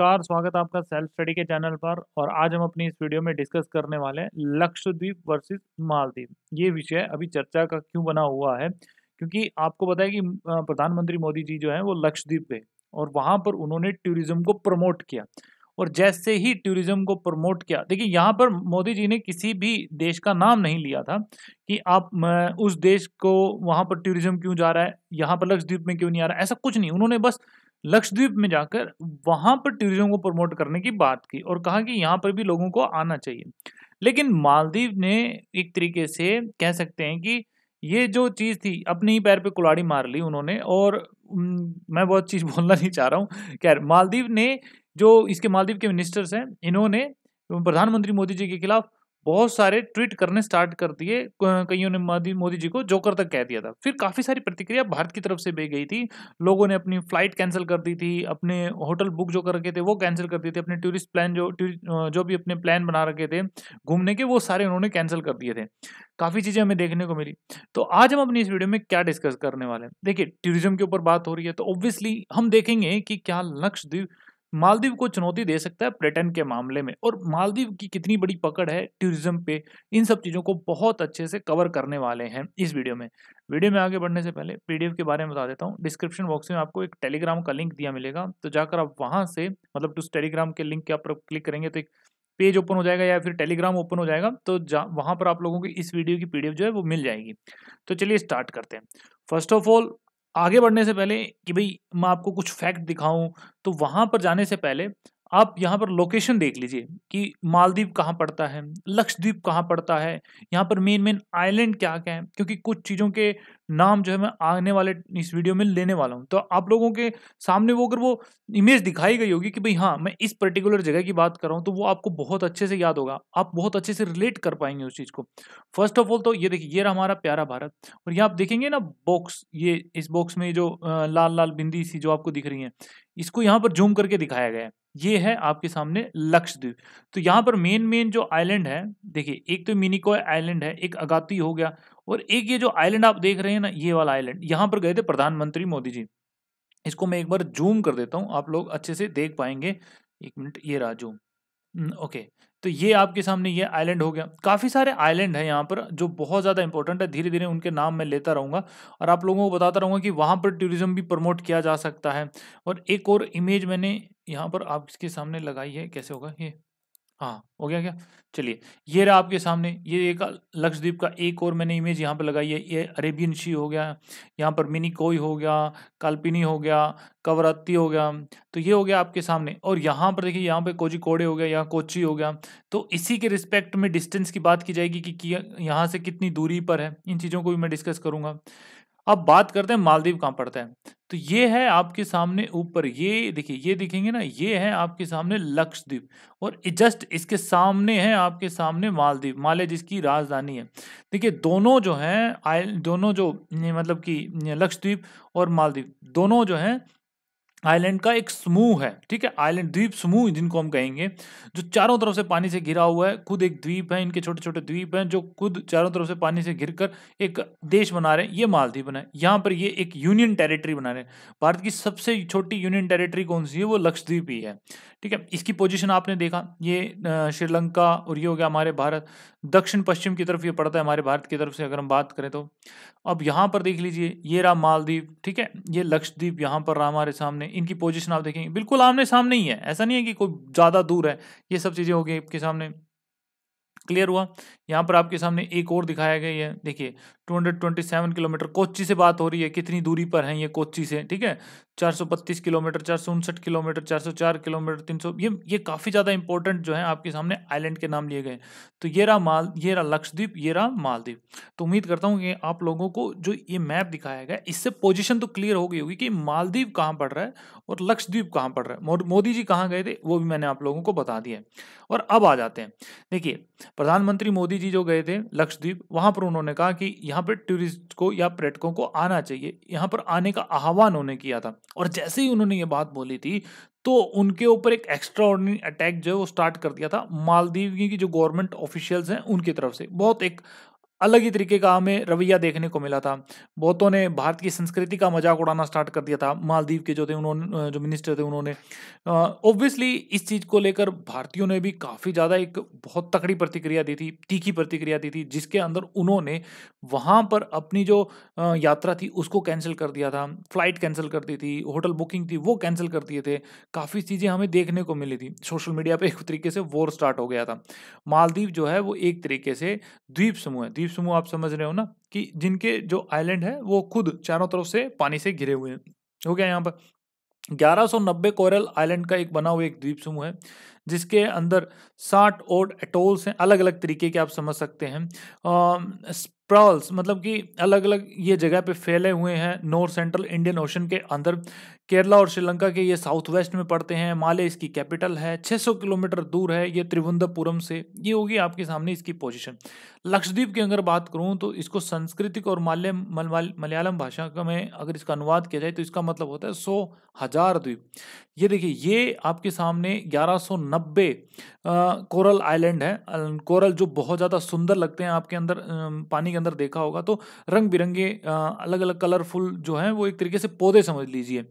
नमस्कार स्वागत है आपका सेल्फ स्टडी के चैनल पर और आज हम अपनी इस वीडियो में डिस्कस करने वाले हैं लक्षद्वीप वर्सेस मालदीव ये विषय अभी चर्चा का क्यों बना हुआ है क्योंकि आपको पता है कि प्रधानमंत्री मोदी जी जो है वो लक्षद्वीप गए और वहां पर उन्होंने टूरिज्म को प्रमोट किया और जैसे ही टूरिज्म को प्रमोट किया देखिए यहाँ पर मोदी जी ने किसी भी देश का नाम नहीं लिया था कि आप उस देश को वहाँ पर टूरिज्म क्यों जा रहा है यहाँ पर लक्षद्वीप में क्यों नहीं आ रहा है ऐसा कुछ नहीं उन्होंने बस लक्षद्वीप में जाकर वहां पर टूरिज्म को प्रमोट करने की बात की और कहा कि यहाँ पर भी लोगों को आना चाहिए लेकिन मालदीव ने एक तरीके से कह सकते हैं कि ये जो चीज़ थी अपने ही पैर पे कुलाड़ी मार ली उन्होंने और मैं बहुत चीज़ बोलना नहीं चाह रहा हूँ खैर मालदीव ने जो इसके मालदीव के मिनिस्टर्स हैं इन्होंने प्रधानमंत्री मोदी जी के खिलाफ बहुत सारे ट्वीट करने स्टार्ट कर दिए कईयों ने मोदी मोदी जी को जोकर तक कह दिया था फिर काफ़ी सारी प्रतिक्रिया भारत की तरफ से भी गई थी लोगों ने अपनी फ्लाइट कैंसिल कर दी थी अपने होटल बुक जो कर रखे थे वो कैंसिल कर दिए थे अपने टूरिस्ट प्लान जो जो भी अपने प्लान बना रखे थे घूमने के वो सारे उन्होंने कैंसिल कर दिए थे काफ़ी चीज़ें हमें देखने को मिली तो आज हम अपनी इस वीडियो में क्या डिस्कस करने वाले हैं देखिए टूरिज्म के ऊपर बात हो रही है तो ऑब्वियसली हम देखेंगे कि क्या लक्षद्वीप मालदीव को चुनौती दे सकता है पर्यटन के मामले में और मालदीव की कितनी बड़ी पकड़ है टूरिज्म पे इन सब चीज़ों को बहुत अच्छे से कवर करने वाले हैं इस वीडियो में वीडियो में आगे बढ़ने से पहले पीडीएफ के बारे में बता देता हूँ डिस्क्रिप्शन बॉक्स में आपको एक टेलीग्राम का लिंक दिया मिलेगा तो जाकर आप वहाँ से मतलब उस टेलीग्राम के लिंक के आप क्लिक करेंगे तो एक पेज ओपन हो जाएगा या फिर टेलीग्राम ओपन हो जाएगा तो जा वहाँ पर आप लोगों को इस वीडियो की पीडीएफ जो है वो मिल जाएगी तो चलिए स्टार्ट करते हैं फर्स्ट ऑफ ऑल आगे बढ़ने से पहले कि भाई मैं आपको कुछ फैक्ट दिखाऊं तो वहाँ पर जाने से पहले आप यहाँ पर लोकेशन देख लीजिए कि मालदीव कहाँ पड़ता है लक्षद्वीप कहाँ पड़ता है यहाँ पर मेन मेन आइलैंड क्या क्या है क्योंकि कुछ चीज़ों के नाम जो है मैं आने वाले इस वीडियो में लेने वाला हूँ तो आप लोगों के सामने वो अगर वो इमेज दिखाई गई होगी कि भाई हाँ मैं इस पर्टिकुलर जगह की बात कर रहा हूँ तो वो आपको बहुत अच्छे से याद होगा आप बहुत अच्छे से रिलेट कर पाएंगे उस चीज़ को फर्स्ट ऑफ ऑल तो ये देखिए ये रहा हमारा प्यारा भारत और यहाँ आप देखेंगे ना बॉक्स ये इस बॉक्स में जो लाल लाल बिंदी सी जो आपको दिख रही है इसको यहाँ पर जूम करके दिखाया गया है ये है आपके सामने लक्षद्वीप तो यहाँ पर मेन मेन जो आइलैंड है देखिए एक तो मिनिकॉय आइलैंड है एक अगाती हो गया और एक ये जो आइलैंड आप देख रहे हैं ना ये वाला आइलैंड यहाँ पर गए थे प्रधानमंत्री मोदी जी इसको मैं एक बार जूम कर देता हूँ आप लोग अच्छे से देख पाएंगे एक मिनट ये रहा जूम हम्म, ओके तो ये आपके सामने ये आइलैंड हो गया काफ़ी सारे आइलैंड हैं यहाँ पर जो बहुत ज़्यादा इंपॉर्टेंट है धीरे धीरे उनके नाम मैं लेता रहूँगा और आप लोगों को बताता रहूँगा कि वहाँ पर टूरिज़्म भी प्रमोट किया जा सकता है और एक और इमेज मैंने यहाँ पर आपके सामने लगाई है कैसे होगा ये हाँ हो गया क्या चलिए ये रहा आपके सामने ये एक लक्षद्वीप का एक और मैंने इमेज यहाँ पर लगाई है ये अरेबियन शी हो गया यहाँ पर मिनी कोई हो गया काल्पिनी हो गया कवराती हो गया तो ये हो गया आपके सामने और यहाँ पर देखिए यहाँ पे कोजिकोड़े हो गया यहाँ कोची हो गया तो इसी के रिस्पेक्ट में डिस्टेंस की बात की जाएगी कि, कि यहाँ से कितनी दूरी पर है इन चीज़ों को भी मैं डिस्कस करूँगा अब बात करते हैं मालदीव कहाँ पड़ता है तो ये है आपके सामने ऊपर ये देखिए ये दिखेंगे ना ये है आपके सामने लक्षद्वीप और जस्ट इसके सामने है आपके सामने मालदीप माले जिसकी राजधानी है देखिए दोनों जो हैं आय दोनों जो मतलब कि लक्षद्वीप और मालदीप दोनों जो हैं आइलैंड का एक समूह है ठीक है आइलैंड द्वीप समूह जिनको हम कहेंगे जो चारों तरफ से पानी से घिरा हुआ है खुद एक द्वीप है इनके छोटे छोटे द्वीप हैं जो खुद चारों तरफ से पानी से घिर कर एक देश बना रहे हैं ये मालदीव बना है यहाँ पर ये एक यूनियन टेरिटरी बना रहे हैं भारत की सबसे छोटी यूनियन टेरिटरी कौन सी है वो लक्षद्वीप ही है ठीक है इसकी पोजिशन आपने देखा ये श्रीलंका और ये हो गया हमारे भारत दक्षिण पश्चिम की तरफ ये पड़ता है हमारे भारत की तरफ से अगर हम बात करें तो अब यहाँ पर देख लीजिए ये रहा मालदीप ठीक है ये लक्षद्वीप यहाँ पर रहा हमारे सामने इनकी पोजिशन आप देखेंगे बिल्कुल आमने सामने ही है ऐसा नहीं है कि कोई ज़्यादा दूर है ये सब चीज़ें हो गई आपके सामने क्लियर हुआ यहाँ पर आपके सामने एक और दिखाया गया है देखिए 227 किलोमीटर कोच्ची से बात हो रही है कितनी दूरी पर है ये कोच्ची से ठीक है 432 किलोमीटर चार किलोमीटर 404 किलोमीटर 300 ये ये काफ़ी ज़्यादा इंपॉर्टेंट जो है आपके सामने आइलैंड के नाम लिए गए तो ये रहा माल ये रहा लक्षद्वीप ये रहा मालदीप तो उम्मीद करता हूँ कि आप लोगों को जो ये मैप दिखाया गया इससे पोजिशन तो क्लियर हो गई होगी कि मालदीप कहाँ पड़ रहा है और लक्षद्वीप कहाँ पड़ रहा है मोदी जी कहाँ गए थे वो भी मैंने आप लोगों को बता दिया और अब आ जाते हैं देखिए प्रधानमंत्री मोदी जी जो गए थे लक्षद्वीप वहाँ पर उन्होंने कहा कि यहाँ पर टूरिस्ट को या पर्यटकों को आना चाहिए यहाँ पर आने का आह्वान उन्होंने किया था और जैसे ही उन्होंने ये बात बोली थी तो उनके ऊपर एक एक्स्ट्रा ऑर्डनरी अटैक जो है वो स्टार्ट कर दिया था मालदीव की जो गवर्नमेंट ऑफिशियल्स हैं उनकी तरफ से बहुत एक अलग ही तरीके का हमें रवैया देखने को मिला था बहुतों ने भारत की संस्कृति का मजाक उड़ाना स्टार्ट कर दिया था मालदीव के जो थे उन्होंने जो मिनिस्टर थे उन्होंने ओब्वियसली इस चीज़ को लेकर भारतीयों ने भी काफ़ी ज़्यादा एक बहुत तकड़ी प्रतिक्रिया दी थी तीखी प्रतिक्रिया दी थी जिसके अंदर उन्होंने वहाँ पर अपनी जो यात्रा थी उसको कैंसिल कर दिया था फ्लाइट कैंसिल कर दी थी होटल बुकिंग थी वो कैंसिल कर दिए थे काफ़ी चीज़ें हमें देखने को मिली थी सोशल मीडिया पर एक तरीके से वॉर स्टार्ट हो गया था मालदीव जो है वो एक तरीके से द्वीप समूह है द्वीप द्वीप समूह आप समझ रहे हो ना कि जिनके जो आइलैंड है वो खुद चारों तरफ से पानी से घिरे हुए हैं हो गया यहाँ पर 1190 कोरल आइलैंड का एक बना हुआ एक द्वीप समूह है जिसके अंदर 60 ओड एटोल्स हैं अलग अलग तरीके के आप समझ सकते हैं स्प्रॉल्स मतलब कि अलग अलग ये जगह पे फैले हुए हैं नॉर्थ सेंट्रल इंडियन ओशन के अंदर केरला और श्रीलंका के ये साउथ वेस्ट में पड़ते हैं माले इसकी कैपिटल है 600 किलोमीटर दूर है ये त्रिवंदपुरम से ये होगी आपके सामने इसकी पोजीशन लक्षद्वीप की अगर बात करूँ तो इसको संस्कृतिक और माले मलयालम भाषा का में अगर इसका अनुवाद किया जाए तो इसका मतलब होता है सौ हजार द्वीप ये देखिए ये आपके सामने ग्यारह कोरल आइलैंड है कोरल जो बहुत ज़्यादा सुंदर लगते हैं आपके अंदर पानी के अंदर देखा होगा तो रंग बिरंगे अलग अलग कलरफुल जो हैं वो एक तरीके से पौधे समझ लीजिए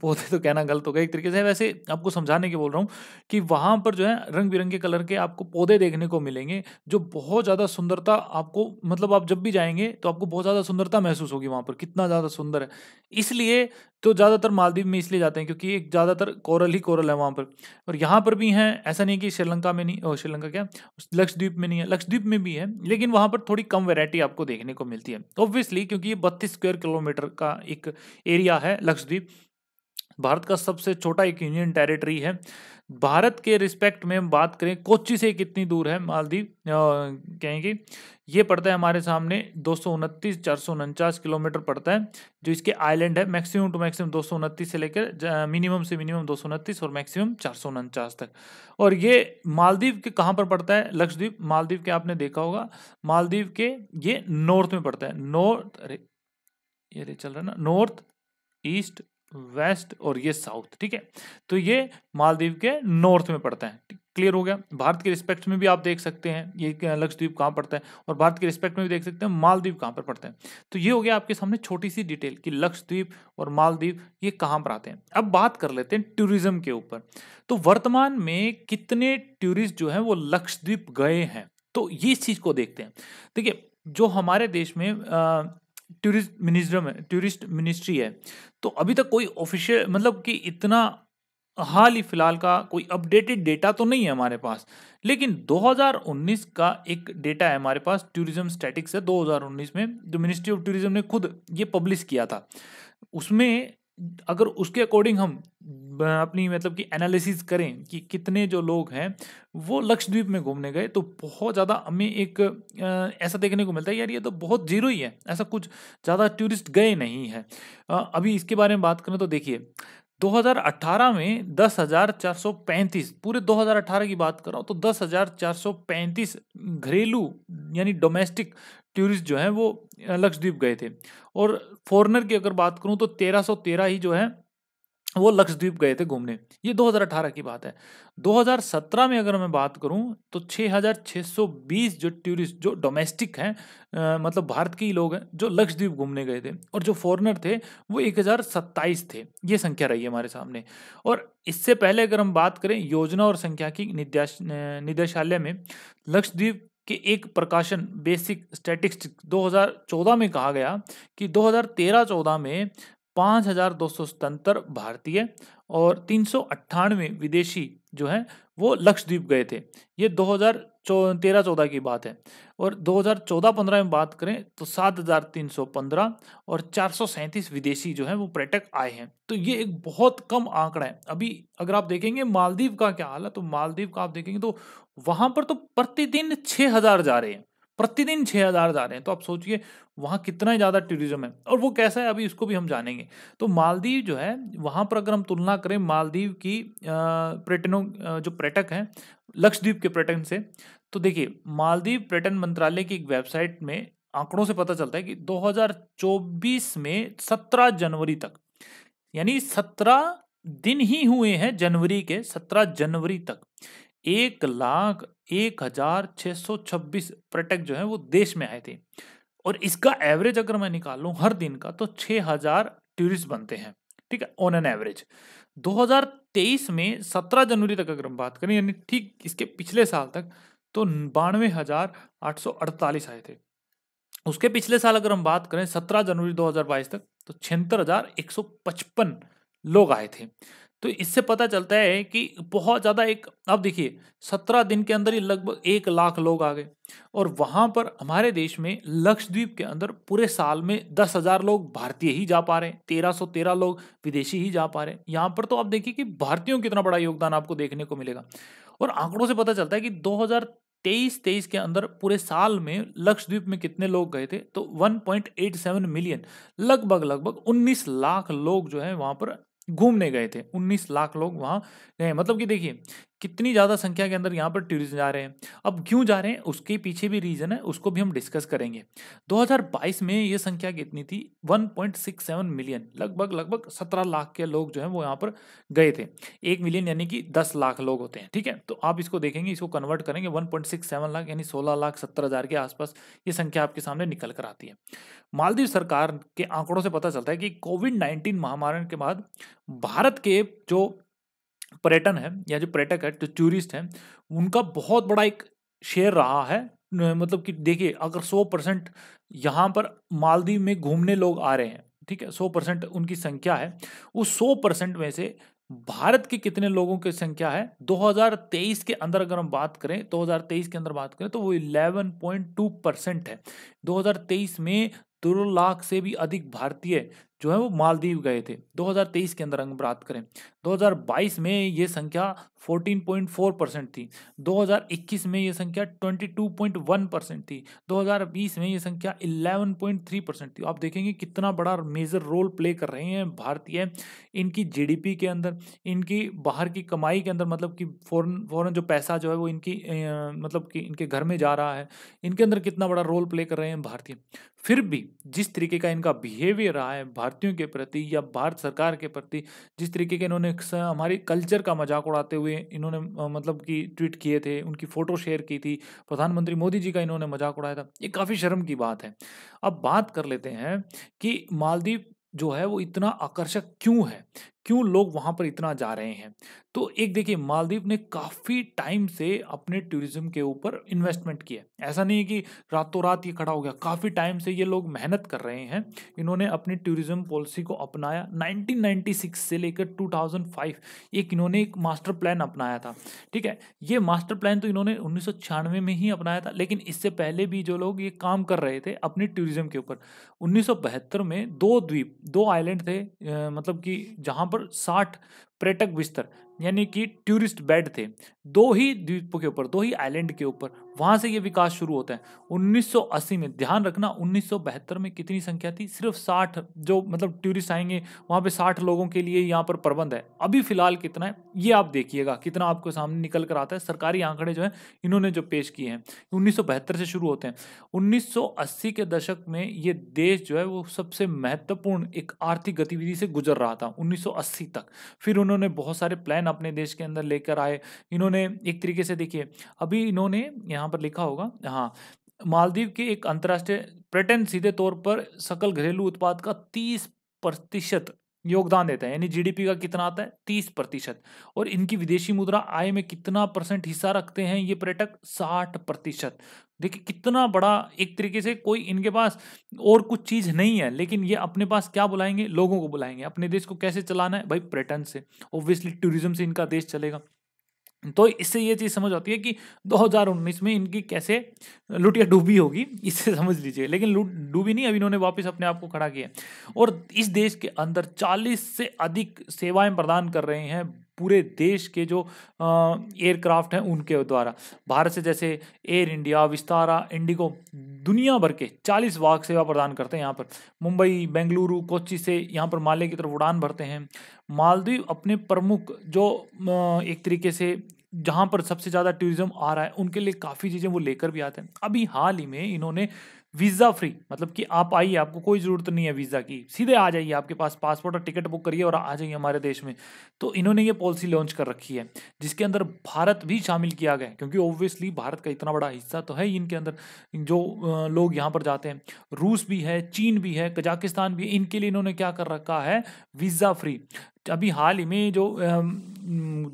पौधे तो कहना गलत हो गया एक तरीके से वैसे आपको समझाने के बोल रहा हूँ कि वहाँ पर जो है रंग बिरंगे कलर के आपको पौधे देखने को मिलेंगे जो बहुत ज़्यादा सुंदरता आपको मतलब आप जब भी जाएंगे तो आपको बहुत ज़्यादा सुंदरता महसूस होगी वहाँ पर कितना ज़्यादा सुंदर है इसलिए तो ज़्यादातर मालदीव में इसलिए जाते हैं क्योंकि एक ज़्यादातर कोरल ही कोरल है वहाँ पर और यहाँ पर भी हैं ऐसा नहीं कि श्रीलंका में नहीं श्रीलंका क्या लक्षद्वीप में नहीं है लक्षद्वीप में भी है लेकिन वहाँ पर थोड़ी कम वेरायटी आपको देखने को मिलती है ऑब्वियसली क्योंकि ये बत्तीस स्क्वायर किलोमीटर का एक एरिया है लक्षद्वीप भारत का सबसे छोटा एक यूनियन टेरिटरी है भारत के रिस्पेक्ट में हम बात करें कोची से कितनी दूर है मालदीव कहेंगे ये पड़ता है हमारे सामने दो सौ उनतीस चार सौ उनचास किलोमीटर पड़ता है जो इसके आइलैंड है मैक्सिमम टू मैक्सिमम दो सौ उनतीस से लेकर मिनिमम से मिनिमम दो सौ उनतीस और मैक्सिमम चार सौ उनचास तक और ये मालदीव के कहाँ पर पड़ता है लक्षद्वीप मालदीव के आपने देखा होगा मालदीव के ये नॉर्थ में पड़ता है नॉर्थ अरे ये चल रहा है ना नॉर्थ ईस्ट वेस्ट और ये साउथ ठीक है तो ये मालदीव के नॉर्थ में पड़ता है क्लियर हो गया भारत के रिस्पेक्ट में भी आप देख सकते हैं ये लक्षद्वीप कहाँ पड़ता है और भारत के रिस्पेक्ट में भी देख सकते हैं मालदीव कहाँ पर पड़ता है तो ये हो गया आपके सामने छोटी सी डिटेल कि लक्षद्वीप और मालदीव ये कहाँ पर आते हैं अब बात कर लेते हैं टूरिज्म के ऊपर तो वर्तमान में कितने टूरिस्ट जो हैं वो लक्षद्वीप गए हैं तो ये इस चीज़ को देखते हैं देखिए जो हमारे देश में आ, टूरिस्ट मिनिस्ट्रम है टूरिस्ट मिनिस्ट्री है तो अभी तक कोई ऑफिशियल मतलब कि इतना हाल ही फिलहाल का कोई अपडेटेड डेटा तो नहीं है हमारे पास लेकिन 2019 का एक डेटा है हमारे पास टूरिज्म स्टैटिक्स है 2019 में जो मिनिस्ट्री ऑफ टूरिज्म ने खुद ये पब्लिश किया था उसमें अगर उसके अकॉर्डिंग हम अपनी मतलब कि एनालिसिस करें कि कितने जो लोग हैं वो लक्षद्वीप में घूमने गए तो बहुत ज़्यादा हमें एक ऐसा देखने को मिलता है यार ये तो बहुत जीरो ही है ऐसा कुछ ज़्यादा टूरिस्ट गए नहीं है अभी इसके बारे में बात करें तो देखिए 2018 में 10,435 पूरे 2018 की बात कर रहा हूँ तो 10,435 घरेलू यानी डोमेस्टिक टूरिस्ट तो जो हैं वो लक्षद्वीप गए थे और फॉरनर की अगर बात करूं तो 1313 ही जो है वो लक्षद्वीप गए थे घूमने ये 2018 की बात है 2017 में अगर मैं बात करूं तो 6620 जो टूरिस्ट जो डोमेस्टिक हैं मतलब भारत के ही लोग हैं जो लक्षद्वीप घूमने गए थे और जो फॉरेनर थे वो एक थे ये संख्या रही है हमारे सामने और इससे पहले अगर हम बात करें योजना और संख्या की निदेश निदेशालय में लक्षद्वीप के एक प्रकाशन बेसिक स्टैटिस्टिक्स 2014 में कहा गया कि 2013-14 में पाँच हजार दो सौ 5,277 भारतीय और तीन सौ अट्ठानवे विदेशी जो हैं वो लक्षद्वीप गए थे ये तेरह चौदह की बात है और 2014-15 में बात करें तो 7,315 और चार विदेशी जो है वो पर्यटक आए हैं तो ये एक बहुत कम आंकड़ा है अभी अगर आप देखेंगे मालदीव का क्या हाल है तो मालदीव का आप देखेंगे तो वहां पर तो प्रतिदिन 6,000 जा रहे हैं प्रतिदिन 6,000 जा रहे हैं तो आप सोचिए वहाँ कितना ज़्यादा टूरिज्म है और वो कैसा है अभी इसको भी हम जानेंगे तो मालदीव जो है वहाँ पर अगर हम तुलना करें मालदीव की पर्यटनों जो पर्यटक हैं लक्षद्वीप के पर्यटन से तो देखिए मालदीव पर्यटन मंत्रालय की एक वेबसाइट में आंकड़ों से पता चलता है कि 2024 में 17 जनवरी तक यानी 17 दिन ही हुए हैं जनवरी के 17 जनवरी तक एक लाख एक हजार छह सौ छब्बीस पर्यटक जो है वो देश में आए थे और इसका एवरेज अगर मैं लू हर दिन का तो छह हजार टूरिस्ट बनते हैं ठीक है ऑन एन एवरेज 2023 में 17 जनवरी तक अगर हम बात करें यानी ठीक इसके पिछले साल तक तो बानवे हजार आठ सौ अड़तालीस आए थे उसके पिछले साल अगर हम बात करें सत्रह जनवरी 2022 तक तो छिहत्तर हजार एक सौ पचपन लोग आए थे तो इससे पता चलता है कि बहुत ज़्यादा एक अब देखिए सत्रह दिन के अंदर ही लगभग एक लाख लोग आ गए और वहाँ पर हमारे देश में लक्षद्वीप के अंदर पूरे साल में दस हज़ार लोग भारतीय ही जा पा रहे हैं तेरह सौ तेरह लोग विदेशी ही जा पा रहे हैं यहाँ पर तो आप देखिए कि भारतीयों कितना बड़ा योगदान आपको देखने को मिलेगा और आंकड़ों से पता चलता है कि 2000 तेईस तेईस के अंदर पूरे साल में लक्षद्वीप में कितने लोग गए थे तो 1.87 मिलियन लगभग लगभग 19 लाख लोग जो है वहां पर घूमने गए थे 19 लाख लोग वहां गए मतलब कि देखिए कितनी ज़्यादा संख्या के अंदर यहाँ पर टूरिस्ट जा रहे हैं अब क्यों जा रहे हैं उसके पीछे भी रीज़न है उसको भी हम डिस्कस करेंगे 2022 में ये संख्या कितनी थी 1.67 मिलियन लगभग लगभग 17 लाख के लोग जो हैं वो यहाँ पर गए थे एक मिलियन यानी कि 10 लाख लोग होते हैं ठीक है तो आप इसको देखेंगे इसको कन्वर्ट करेंगे वन लाख यानी सोलह लाख सत्तर हज़ार के आसपास ये संख्या आपके सामने निकल कर आती है मालदीव सरकार के आंकड़ों से पता चलता है कि कोविड नाइन्टीन महामारी के बाद भारत के जो पर्यटन है या जो पर्यटक है जो टूरिस्ट हैं उनका बहुत बड़ा एक शेयर रहा है मतलब कि देखिए अगर सौ परसेंट यहाँ पर मालदीव में घूमने लोग आ रहे हैं ठीक है सौ परसेंट उनकी संख्या है उस सौ परसेंट में से भारत के कितने लोगों की संख्या है 2023 के अंदर अगर हम बात करें 2023 के अंदर बात करें तो वो 11.2 परसेंट है 2023 में दो लाख से भी अधिक भारतीय जो है वो मालदीव गए थे 2023 के अंदर अगर बात करें 2022 में ये संख्या 14.4 परसेंट थी 2021 में ये संख्या 22.1 परसेंट थी 2020 में ये संख्या 11.3 परसेंट थी आप देखेंगे कितना बड़ा मेजर रोल प्ले कर रहे हैं भारतीय है। इनकी जीडीपी के अंदर इनकी बाहर की कमाई के अंदर मतलब कि फ़ौरन फ़ौरन जो पैसा जो है वो इनकी मतलब कि इनके घर में जा रहा है इनके अंदर कितना बड़ा रोल प्ले कर रहे हैं भारतीय फिर भी जिस तरीके का इनका बिहेवियर रहा है भारतीयों के प्रति या भारत सरकार के प्रति जिस तरीके के इन्होंने हमारी कल्चर का मजाक उड़ाते हुए इन्होंने मतलब कि ट्वीट किए थे उनकी फ़ोटो शेयर की थी प्रधानमंत्री मोदी जी का इन्होंने मजाक उड़ाया था ये काफ़ी शर्म की बात है अब बात कर लेते हैं कि मालदीव जो है वो इतना आकर्षक क्यों है क्यों लोग वहाँ पर इतना जा रहे हैं तो एक देखिए मालदीव ने काफ़ी टाइम से अपने टूरिज्म के ऊपर इन्वेस्टमेंट किया ऐसा नहीं है कि रातों रात ये खड़ा हो गया काफ़ी टाइम से ये लोग मेहनत कर रहे हैं इन्होंने अपनी टूरिज्म पॉलिसी को अपनाया 1996 से लेकर 2005 एक इन्होंने एक मास्टर प्लान अपनाया था ठीक है ये मास्टर प्लान तो इन्होंने उन्नीस में ही अपनाया था लेकिन इससे पहले भी जो लोग ये काम कर रहे थे अपने टूरिज्म के ऊपर उन्नीस में दो द्वीप दो आइलैंड थे मतलब कि जहाँ पर ऊपर साठ पर्यटक बिस्तर यानी कि टूरिस्ट बेड थे दो ही द्वीपों के ऊपर दो ही आइलैंड के ऊपर वहां से ये विकास शुरू होता है 1980 में ध्यान रखना उन्नीस में कितनी संख्या थी सिर्फ 60 जो मतलब टूरिस्ट आएंगे वहां पे 60 लोगों के लिए यहाँ पर प्रबंध है अभी फिलहाल कितना है ये आप देखिएगा कितना आपको सामने निकल कर आता है सरकारी आंकड़े जो है इन्होंने जो पेश किए हैं उन्नीस से शुरू होते हैं उन्नीस के दशक में ये देश जो है वो सबसे महत्वपूर्ण एक आर्थिक गतिविधि से गुजर रहा था 1980 तक फिर उन्होंने बहुत सारे प्लान अपने देश के अंदर लेकर आए इन्होंने एक तरीके से देखिए अभी इन्होंने यहाँ यहाँ पर लिखा होगा हाँ मालदीव के एक अंतर्राष्ट्रीय पर्यटन सीधे तौर पर सकल घरेलू उत्पाद का तीस प्रतिशत योगदान देता है यानी जीडीपी का कितना आता है तीस प्रतिशत और इनकी विदेशी मुद्रा आय में कितना परसेंट हिस्सा रखते हैं ये पर्यटक साठ प्रतिशत देखिए कितना बड़ा एक तरीके से कोई इनके पास और कुछ चीज़ नहीं है लेकिन ये अपने पास क्या बुलाएंगे लोगों को बुलाएंगे अपने देश को कैसे चलाना है भाई पर्यटन से ऑब्वियसली टूरिज्म से इनका देश चलेगा तो इससे ये चीज़ समझ आती है कि 2019 में इनकी कैसे लुटिया डूबी होगी इससे समझ लीजिए लेकिन लूट डूबी नहीं अब इन्होंने वापस अपने आप को खड़ा किया और इस देश के अंदर 40 से अधिक सेवाएं प्रदान कर रहे हैं पूरे देश के जो एयरक्राफ्ट हैं उनके द्वारा भारत से जैसे एयर इंडिया विस्तारा इंडिगो दुनिया भर के 40 वाहक सेवा प्रदान करते हैं यहाँ पर मुंबई बेंगलुरु कोची से यहाँ पर माले की तरफ उड़ान भरते हैं मालदीव अपने प्रमुख जो एक तरीके से जहाँ पर सबसे ज़्यादा टूरिज्म आ रहा है उनके लिए काफ़ी चीज़ें वो लेकर भी आते हैं अभी हाल ही में इन्होंने वीज़ा फ्री मतलब कि आप आइए आपको कोई ज़रूरत नहीं है वीज़ा की सीधे आ जाइए आपके पास पासपोर्ट और टिकट बुक करिए और आ जाइए हमारे देश में तो इन्होंने ये पॉलिसी लॉन्च कर रखी है जिसके अंदर भारत भी शामिल किया गया क्योंकि ओब्वियसली भारत का इतना बड़ा हिस्सा तो है ही इनके अंदर जो लोग यहाँ पर जाते हैं रूस भी है चीन भी है कजाकिस्तान भी इनके लिए इन्होंने क्या कर रखा है वीज़ा फ्री अभी हाल ही में जो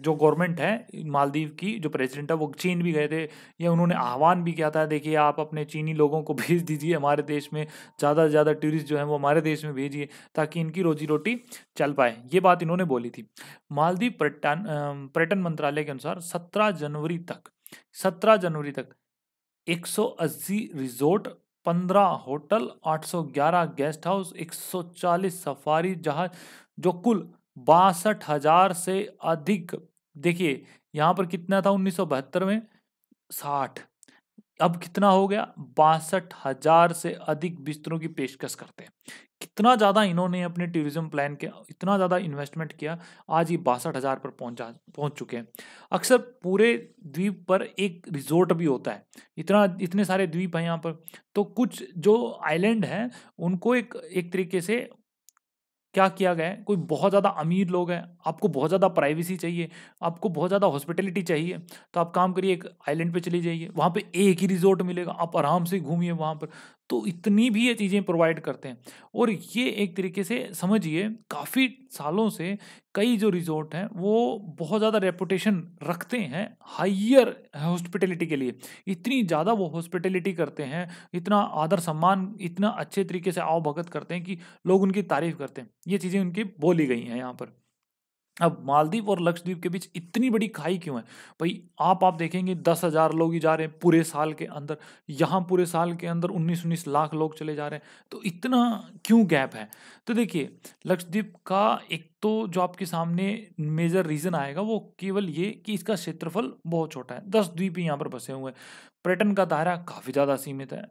जो गवर्नमेंट है मालदीव की जो प्रेसिडेंट है वो चीन भी गए थे या उन्होंने आह्वान भी किया था देखिए आप अपने चीनी लोगों को भेज दीजिए दीजिए हमारे देश में ज़्यादा से ज़्यादा टूरिस्ट जो है वो हमारे देश में भेजिए ताकि इनकी रोजी रोटी चल पाए ये बात इन्होंने बोली थी मालदीव पर्यटन पर्यटन मंत्रालय के अनुसार सत्रह जनवरी तक सत्रह जनवरी तक एक resort 15 hotel 811 guest house 140 safari जहाज जो कुल बासठ हजार से अधिक देखिए यहाँ पर कितना था उन्नीस में साठ अब कितना हो गया बासठ हजार से अधिक बिस्तरों की पेशकश करते हैं कितना ज़्यादा इन्होंने अपने टूरिज्म प्लान के इतना ज़्यादा इन्वेस्टमेंट किया आज ये बासठ हज़ार पर पहुंचा पहुंच चुके हैं अक्सर पूरे द्वीप पर एक रिजोर्ट भी होता है इतना इतने सारे द्वीप हैं यहाँ पर तो कुछ जो आइलैंड हैं उनको एक एक तरीके से क्या किया गया है कोई बहुत ज़्यादा अमीर लोग हैं आपको बहुत ज़्यादा प्राइवेसी चाहिए आपको बहुत ज़्यादा हॉस्पिटलिटी चाहिए तो आप काम करिए एक आइलैंड पे चले जाइए वहाँ पे एक ही रिजॉर्ट मिलेगा आप आराम से घूमिए वहाँ पर तो इतनी भी ये चीज़ें प्रोवाइड करते हैं और ये एक तरीके से समझिए काफ़ी सालों से कई जो रिजॉर्ट हैं वो बहुत ज़्यादा रेपुटेशन रखते हैं हाइयर हॉस्पिटलिटी के लिए इतनी ज़्यादा वो हॉस्पिटलिटी करते हैं इतना आदर सम्मान इतना अच्छे तरीके से आवभगत करते हैं कि लोग उनकी तारीफ़ करते हैं ये चीज़ें उनकी बोली गई हैं यहाँ पर अब मालदीव और लक्षद्वीप के बीच इतनी बड़ी खाई क्यों है भाई आप आप देखेंगे दस हज़ार लोग ही जा रहे हैं पूरे साल के अंदर यहाँ पूरे साल के अंदर उन्नीस उन्नीस लाख लोग चले जा रहे हैं तो इतना क्यों गैप है तो देखिए लक्षद्वीप का एक तो जो आपके सामने मेजर रीज़न आएगा वो केवल ये कि इसका क्षेत्रफल बहुत छोटा है दस द्वीप ही यहाँ पर बसे हुए हैं पर्यटन का दायरा काफ़ी ज़्यादा सीमित है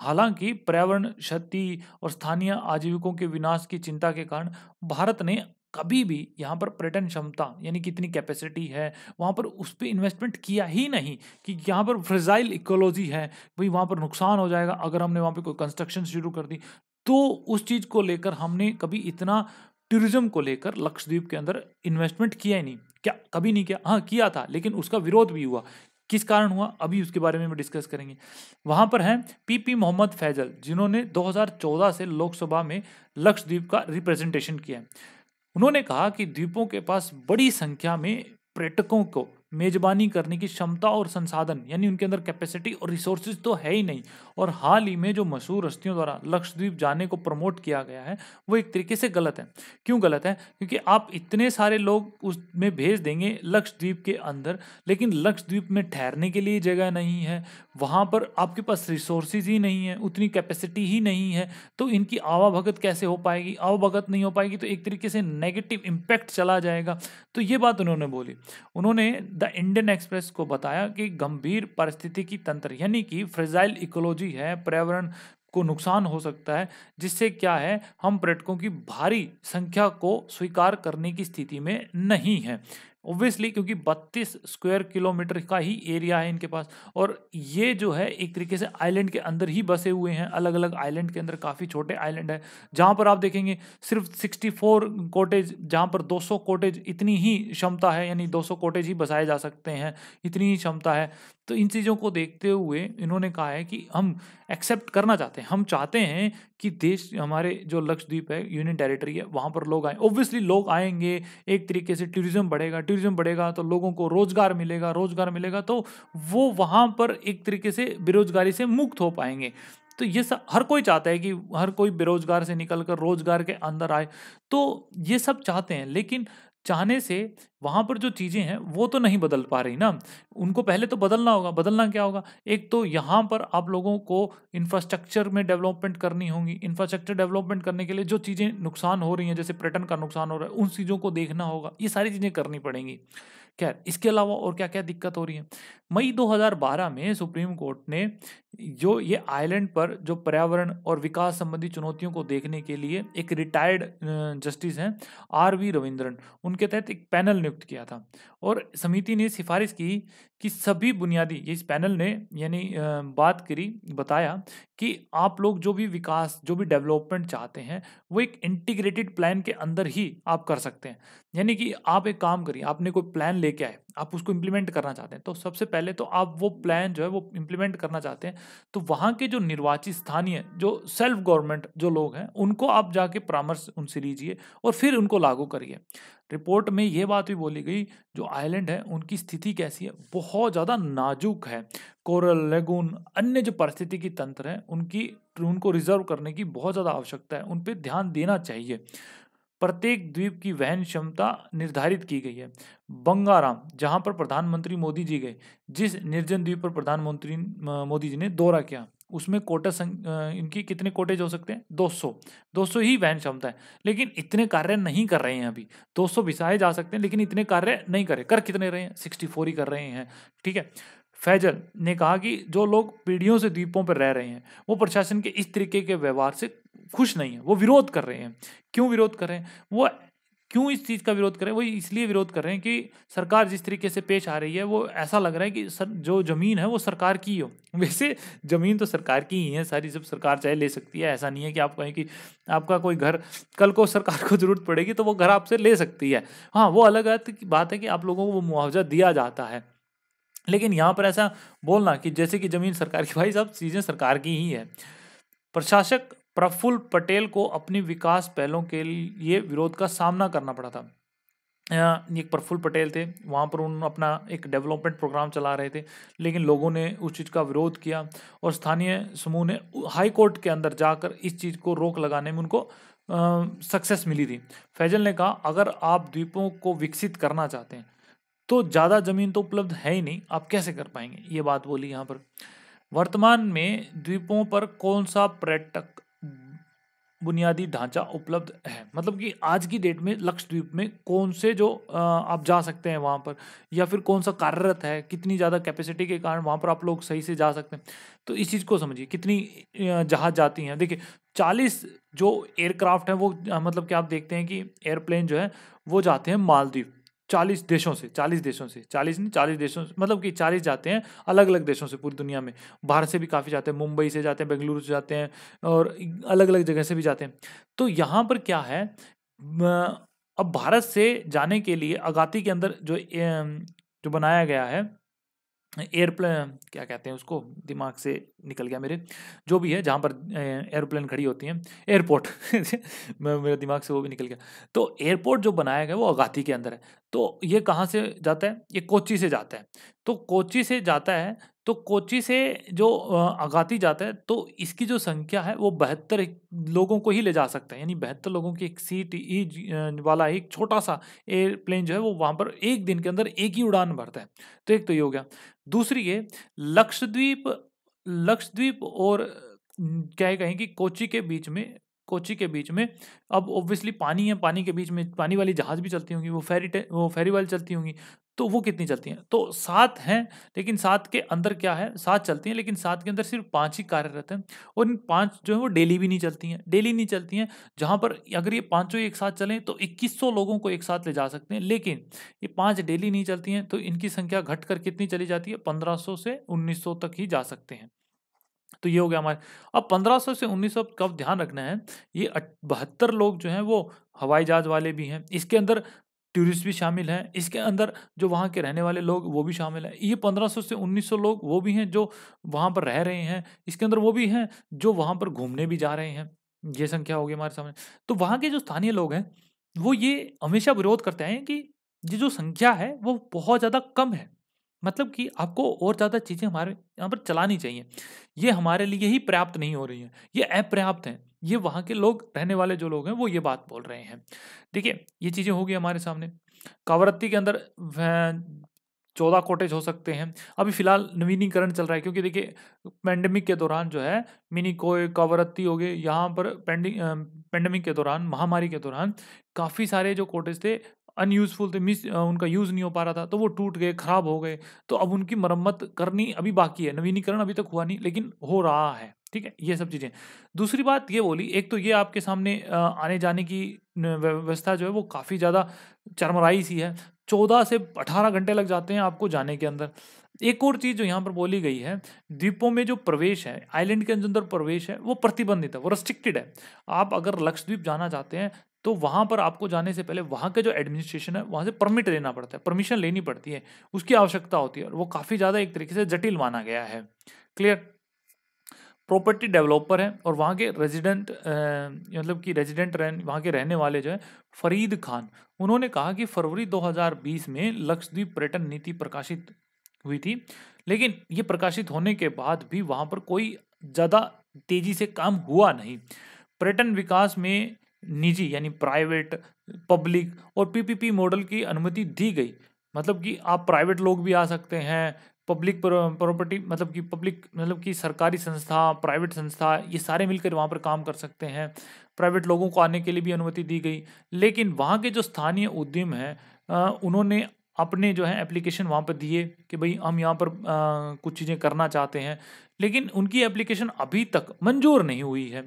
हालांकि पर्यावरण क्षति और स्थानीय आजीविकों के विनाश की चिंता के कारण भारत ने कभी भी यहाँ पर पर्यटन क्षमता यानी कितनी कैपेसिटी है वहाँ पर उस पर इन्वेस्टमेंट किया ही नहीं कि यहाँ पर फ्रेजाइल इकोलॉजी है भाई वहाँ पर नुकसान हो जाएगा अगर हमने वहाँ पर कोई कंस्ट्रक्शन शुरू कर दी तो उस चीज़ को लेकर हमने कभी इतना टूरिज्म को लेकर लक्षद्वीप के अंदर इन्वेस्टमेंट किया ही नहीं क्या कभी नहीं किया हाँ किया था लेकिन उसका विरोध भी हुआ किस कारण हुआ अभी उसके बारे में डिस्कस करेंगे वहां पर हैं पीपी मोहम्मद फैजल जिन्होंने 2014 से लोकसभा में लक्षद्वीप का रिप्रेजेंटेशन किया है उन्होंने कहा कि द्वीपों के पास बड़ी संख्या में पर्यटकों को मेजबानी करने की क्षमता और संसाधन यानी उनके अंदर कैपेसिटी और रिसोर्सेज तो है ही नहीं और हाल ही में जो मशहूर हस्तियों द्वारा लक्षद्वीप जाने को प्रमोट किया गया है वो एक तरीके से गलत है क्यों गलत है क्योंकि आप इतने सारे लोग उसमें भेज देंगे लक्षद्वीप के अंदर लेकिन लक्षद्वीप में ठहरने के लिए जगह नहीं है वहाँ पर आपके पास रिसोर्सेज ही नहीं है उतनी कैपेसिटी ही नहीं है तो इनकी आवाभगत कैसे हो पाएगी आवाभगत नहीं हो पाएगी तो एक तरीके से नेगेटिव इम्पैक्ट चला जाएगा तो ये बात उन्होंने बोली उन्होंने द इंडियन एक्सप्रेस को बताया कि गंभीर परिस्थिति की तंत्र यानी कि फ्रेजाइल इकोलॉजी है पर्यावरण को नुकसान हो सकता है जिससे क्या है हम पर्यटकों की भारी संख्या को स्वीकार करने की स्थिति में नहीं है ऑब्वियसली क्योंकि 32 स्क्वायर किलोमीटर का ही एरिया है इनके पास और ये जो है एक तरीके से आइलैंड के अंदर ही बसे हुए हैं अलग अलग आइलैंड के अंदर काफ़ी छोटे आइलैंड है जहाँ पर आप देखेंगे सिर्फ 64 कोटेज जहाँ पर 200 कोटेज इतनी ही क्षमता है यानी 200 कोटेज ही बसाए जा सकते हैं इतनी ही क्षमता है तो इन चीज़ों को देखते हुए इन्होंने कहा है कि हम एक्सेप्ट करना चाहते हैं हम चाहते हैं कि देश हमारे जो लक्षद्वीप है यूनियन टेरिटरी है वहाँ पर लोग आए ऑब्वियसली लोग आएंगे एक तरीके से टूरिज्म बढ़ेगा टूरिज्म बढ़ेगा तो लोगों को रोज़गार मिलेगा रोज़गार मिलेगा तो वो वहाँ पर एक तरीके से बेरोज़गारी से मुक्त हो पाएंगे तो ये सब हर कोई चाहता है कि हर कोई बेरोजगार से निकल कर रोजगार के अंदर आए तो ये सब चाहते हैं लेकिन चाहने से वहाँ पर जो चीज़ें हैं वो तो नहीं बदल पा रही ना उनको पहले तो बदलना होगा बदलना क्या होगा एक तो यहाँ पर आप लोगों को इंफ्रास्ट्रक्चर में डेवलपमेंट करनी होगी इंफ्रास्ट्रक्चर डेवलपमेंट करने के लिए जो चीज़ें नुकसान हो रही हैं जैसे पर्यटन का नुकसान हो रहा है उन चीज़ों को देखना होगा ये सारी चीज़ें करनी पड़ेंगी खैर इसके अलावा और क्या क्या दिक्कत हो रही है मई 2012 में सुप्रीम कोर्ट ने जो ये आइलैंड पर जो पर्यावरण और विकास संबंधी चुनौतियों को देखने के लिए एक रिटायर्ड जस्टिस हैं आर वी रविंद्रन उनके तहत एक पैनल नियुक्त किया था और समिति ने सिफारिश की कि सभी बुनियादी इस पैनल ने यानी बात करी बताया कि आप लोग जो भी विकास जो भी डेवलपमेंट चाहते हैं वो एक इंटीग्रेटेड प्लान के अंदर ही आप कर सकते हैं यानी कि आप एक काम करिए आपने कोई प्लान लेके आए आप उसको इम्प्लीमेंट करना चाहते हैं तो सबसे पहले तो आप वो प्लान जो है वो इम्प्लीमेंट करना चाहते हैं तो वहाँ के जो निर्वाचित स्थानीय जो सेल्फ गवर्नमेंट जो लोग हैं उनको आप जाके परामर्श उनसे लीजिए और फिर उनको लागू करिए रिपोर्ट में ये बात भी बोली गई जो आइलैंड है उनकी स्थिति कैसी है बहुत ज़्यादा नाजुक है कोरल लेगून अन्य जो परिस्थिति की तंत्र हैं उनकी उनको रिजर्व करने की बहुत ज़्यादा आवश्यकता है उन पर ध्यान देना चाहिए प्रत्येक द्वीप की वहन क्षमता निर्धारित की गई है बंगाराम जहां पर प्रधानमंत्री मोदी जी गए जिस निर्जन द्वीप पर प्रधानमंत्री मोदी जी ने दौरा किया उसमें कोटा सं इनकी कितने कोटेज हो सकते हैं 200 200 ही वहन क्षमता है लेकिन इतने कार्य नहीं कर रहे हैं अभी 200 बिसाए जा सकते हैं लेकिन इतने कार्य नहीं कर रहे कर कितने रहे हैं 64 ही कर रहे हैं ठीक है फैजल ने कहा कि जो लोग पीढ़ियों से द्वीपों पर रह रहे हैं वो प्रशासन के इस तरीके के व्यवहार से खुश नहीं है वो विरोध कर रहे हैं क्यों विरोध कर रहे हैं वो क्यों इस चीज़ का विरोध कर रहे हैं वो इसलिए विरोध कर रहे हैं कि सरकार जिस तरीके से पेश आ रही है वो ऐसा लग रहा है कि सर जो ज़मीन है वो सरकार की हो वैसे ज़मीन तो सरकार की ही है सारी सब सरकार चाहे ले सकती है ऐसा नहीं है कि आप कहें कि आपका कोई घर कल को सरकार को ज़रूरत पड़ेगी तो वो घर आपसे ले सकती है हाँ वो अलग बात है कि आप लोगों को वो मुआवजा दिया जाता है लेकिन यहाँ पर ऐसा बोलना कि जैसे कि ज़मीन सरकार की भाई सब चीज़ें सरकार की ही है प्रशासक प्रफुल्ल पटेल को अपनी विकास पहलों के लिए विरोध का सामना करना पड़ा था एक प्रफुल्ल पटेल थे वहाँ पर उन अपना एक डेवलपमेंट प्रोग्राम चला रहे थे लेकिन लोगों ने उस चीज़ का विरोध किया और स्थानीय समूह ने हाई कोर्ट के अंदर जाकर इस चीज़ को रोक लगाने में उनको सक्सेस मिली थी फैजल ने कहा अगर आप द्वीपों को विकसित करना चाहते हैं तो ज़्यादा ज़मीन तो उपलब्ध है ही नहीं आप कैसे कर पाएंगे ये बात बोली यहाँ पर वर्तमान में द्वीपों पर कौन सा पर्यटक बुनियादी ढांचा उपलब्ध है मतलब कि आज की डेट में लक्षद्वीप में कौन से जो आप जा सकते हैं वहाँ पर या फिर कौन सा कार्यरत है कितनी ज़्यादा कैपेसिटी के कारण वहाँ पर आप लोग सही से जा सकते हैं तो इस चीज़ को समझिए कितनी जहाज़ जाती हैं देखिए चालीस जो एयरक्राफ्ट हैं वो मतलब कि आप देखते हैं कि एयरप्लेन जो है वो जाते हैं मालदीव चालीस देशों से चालीस देशों से चालीस नहीं चालीस देशों से मतलब कि चालीस जाते हैं अलग अलग देशों से पूरी दुनिया में बाहर से भी काफ़ी जाते हैं मुंबई से जाते हैं बेंगलुरु से जाते हैं और अलग अलग जगह से भी जाते हैं तो यहाँ पर क्या है अब भारत से जाने के लिए अगाती के अंदर जो जो बनाया गया है एयरप्लेन क्या कहते हैं उसको दिमाग से निकल गया मेरे जो भी है जहाँ पर एयरप्लेन खड़ी होती हैं एयरपोर्ट मेरे दिमाग से वो भी निकल गया तो एयरपोर्ट जो बनाया गया वो अगाती के अंदर है तो ये कहाँ से जाता है ये कोची से जाता है तो कोची से जाता है तो कोची से जो आगाती जाता है तो इसकी जो संख्या है वो बहत्तर लोगों को ही ले जा सकता है यानी बहत्तर लोगों की एक सीट ही वाला एक छोटा सा एयरप्लेन जो है वो वहाँ पर एक दिन के अंदर एक ही उड़ान भरता है तो एक तो ये हो गया दूसरी ये लक्षद्वीप लक्षद्वीप और क्या कहें कि कोची के बीच में कोची के बीच में अब ऑब्वियसली पानी है पानी के बीच में पानी वाली जहाज भी चलती होंगी वो फेरी वो फेरी वाली चलती होंगी तो वो कितनी चलती हैं तो सात हैं लेकिन सात के अंदर क्या है सात चलती हैं लेकिन सात के अंदर सिर्फ पांच ही कार्यरत हैं और इन पांच जो है वो डेली भी नहीं चलती हैं डेली नहीं चलती हैं जहाँ पर अगर ये पांचों एक साथ चलें तो 2100 लोगों को एक साथ ले जा सकते हैं लेकिन ये पांच डेली नहीं चलती हैं तो इनकी संख्या घट कितनी चली जाती है पंद्रह से उन्नीस तक ही जा सकते हैं तो ये हो गया हमारे अब 1500 से 1900 का ध्यान रखना है ये बहत्तर लोग जो हैं वो हवाई जहाज वाले भी हैं इसके अंदर टूरिस्ट भी शामिल हैं इसके अंदर जो वहाँ के रहने वाले लोग वो भी शामिल हैं ये 1500 से 1900 लोग वो भी हैं जो वहाँ पर रह रहे हैं इसके अंदर वो भी हैं जो वहाँ पर घूमने भी जा रहे हैं ये संख्या होगी हमारे सामने तो वहाँ के जो स्थानीय लोग हैं वो ये हमेशा विरोध करते हैं कि ये जो संख्या है वो बहुत ज़्यादा कम है मतलब कि आपको और ज़्यादा चीज़ें हमारे यहाँ पर चलानी चाहिए ये हमारे लिए ही पर्याप्त नहीं हो रही हैं ये अपर्याप्त हैं ये वहाँ के लोग रहने वाले जो लोग हैं वो ये बात बोल रहे हैं देखिए ये चीज़ें होगी हमारे सामने कावरत्ती के अंदर चौदह कॉटेज हो सकते हैं अभी फिलहाल नवीनीकरण चल रहा है क्योंकि देखिए पैंडमिक के दौरान जो है मिनी कोय कावरत्ती हो गए यहाँ पर पेंडिंग पैंडमिक के दौरान महामारी के दौरान काफ़ी सारे जो कॉटेज थे अनयूज़फुल थे मिस उनका यूज़ नहीं हो पा रहा था तो वो टूट गए ख़राब हो गए तो अब उनकी मरम्मत करनी अभी बाकी है नवीनीकरण अभी तक हुआ नहीं लेकिन हो रहा है ठीक है ये सब चीज़ें दूसरी बात ये बोली एक तो ये आपके सामने आने जाने की व्यवस्था जो है वो काफ़ी ज़्यादा चरमराई सी है चौदह से अठारह घंटे लग जाते हैं आपको जाने के अंदर एक और चीज़ जो यहाँ पर बोली गई है द्वीपों में जो प्रवेश है आइलैंड के अंदर प्रवेश है वो प्रतिबंधित है वो रेस्ट्रिक्टेड है आप अगर लक्षद्वीप जाना चाहते हैं तो वहाँ पर आपको जाने से पहले वहाँ के जो एडमिनिस्ट्रेशन है वहाँ से परमिट लेना पड़ता है परमिशन लेनी पड़ती है उसकी आवश्यकता होती है और वो काफ़ी ज़्यादा एक तरीके से जटिल माना गया है क्लियर प्रॉपर्टी डेवलपर हैं और वहाँ के रेजिडेंट मतलब कि रेजिडेंट रह वहाँ के रहने वाले जो है फरीद खान उन्होंने कहा कि फरवरी 2020 में लक्षद्वीप पर्यटन नीति प्रकाशित हुई थी लेकिन ये प्रकाशित होने के बाद भी वहाँ पर कोई ज़्यादा तेज़ी से काम हुआ नहीं पर्यटन विकास में निजी यानी प्राइवेट पब्लिक और पीपीपी मॉडल की अनुमति दी गई मतलब कि आप प्राइवेट लोग भी आ सकते हैं पब्लिक प्रॉपर्टी मतलब कि पब्लिक मतलब कि सरकारी संस्था प्राइवेट संस्था ये सारे मिलकर वहाँ पर काम कर सकते हैं प्राइवेट लोगों को आने के लिए भी अनुमति दी गई लेकिन वहाँ के जो स्थानीय उद्यम हैं उन्होंने अपने जो है एप्लीकेशन वहाँ पर दिए कि भाई हम यहाँ पर आ, कुछ चीज़ें करना चाहते हैं लेकिन उनकी एप्लीकेशन अभी तक मंजूर नहीं हुई है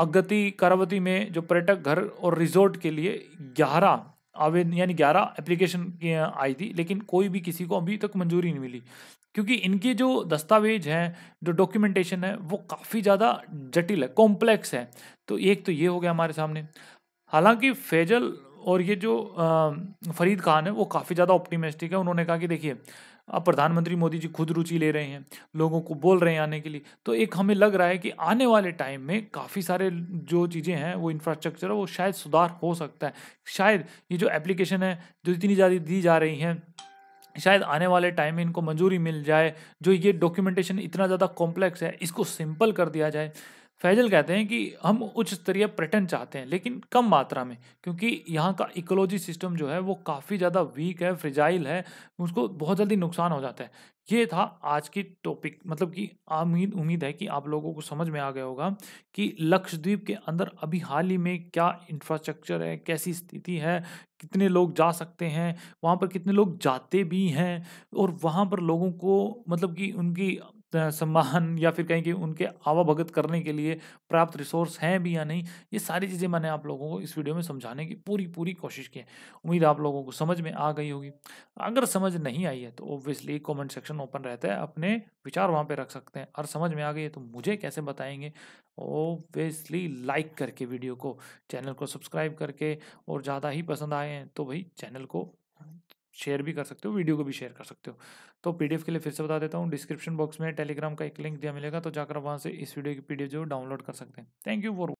अगति करावती में जो पर्यटक घर और रिजोर्ट के लिए ग्यारह आवेदन यानी ग्यारह एप्लीकेशन आई थी लेकिन कोई भी किसी को अभी तक मंजूरी नहीं मिली क्योंकि इनके जो दस्तावेज हैं जो डॉक्यूमेंटेशन है वो काफ़ी ज़्यादा जटिल है कॉम्प्लेक्स है तो एक तो ये हो गया हमारे सामने हालांकि फैजल और ये जो फरीद खान है वो काफ़ी ज़्यादा ऑप्टिमिस्टिक है उन्होंने कहा कि देखिए अब प्रधानमंत्री मोदी जी खुद रुचि ले रहे हैं लोगों को बोल रहे हैं आने के लिए तो एक हमें लग रहा है कि आने वाले टाइम में काफ़ी सारे जो चीज़ें हैं वो इंफ्रास्ट्रक्चर है वो शायद सुधार हो सकता है शायद ये जो एप्लीकेशन है जो इतनी ज़्यादा दी जा रही हैं शायद आने वाले टाइम में इनको मंजूरी मिल जाए जो ये डॉक्यूमेंटेशन इतना ज़्यादा कॉम्प्लेक्स है इसको सिंपल कर दिया जाए फैजल कहते हैं कि हम उच्च स्तरीय पर्यटन चाहते हैं लेकिन कम मात्रा में क्योंकि यहाँ का इकोलॉजी सिस्टम जो है वो काफ़ी ज़्यादा वीक है फ्रिजाइल है उसको बहुत जल्दी नुकसान हो जाता है ये था आज की टॉपिक मतलब कि उम्मीद उम्मीद है कि आप लोगों को समझ में आ गया होगा कि लक्षद्वीप के अंदर अभी हाल ही में क्या इंफ्रास्ट्रक्चर है कैसी स्थिति है कितने लोग जा सकते हैं वहाँ पर कितने लोग जाते भी हैं और वहाँ पर लोगों को मतलब कि उनकी सम्मान या फिर कहें कि उनके आवाभगत करने के लिए प्राप्त रिसोर्स हैं भी या नहीं ये सारी चीज़ें मैंने आप लोगों को इस वीडियो में समझाने की पूरी पूरी कोशिश की है उम्मीद आप लोगों को समझ में आ गई होगी अगर समझ नहीं आई है तो ऑब्वियसली कमेंट सेक्शन ओपन रहता है अपने विचार वहाँ पर रख सकते हैं और समझ में आ गई है तो मुझे कैसे बताएंगे ओब्वियसली लाइक करके वीडियो को चैनल को सब्सक्राइब करके और ज़्यादा ही पसंद आए हैं तो भाई चैनल को शेयर भी कर सकते हो वीडियो को भी शेयर कर सकते हो तो पीडीएफ के लिए फिर से बता देता हूँ डिस्क्रिप्शन बॉक्स में टेलीग्राम का एक लिंक दिया मिलेगा तो जाकर वहाँ से इस वीडियो की पीडीएफ जो डाउनलोड कर सकते हैं थैंक यू फॉर